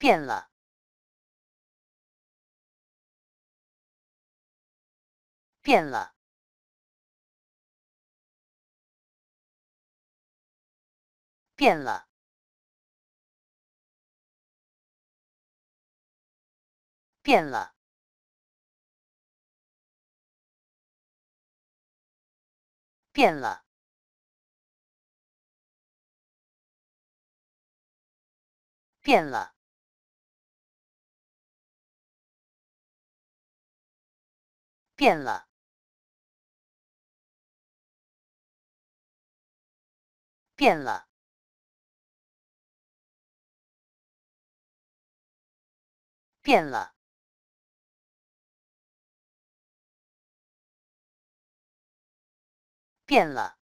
变了，变了，变了，变了，变了，变了。变了，变了，变了，变了。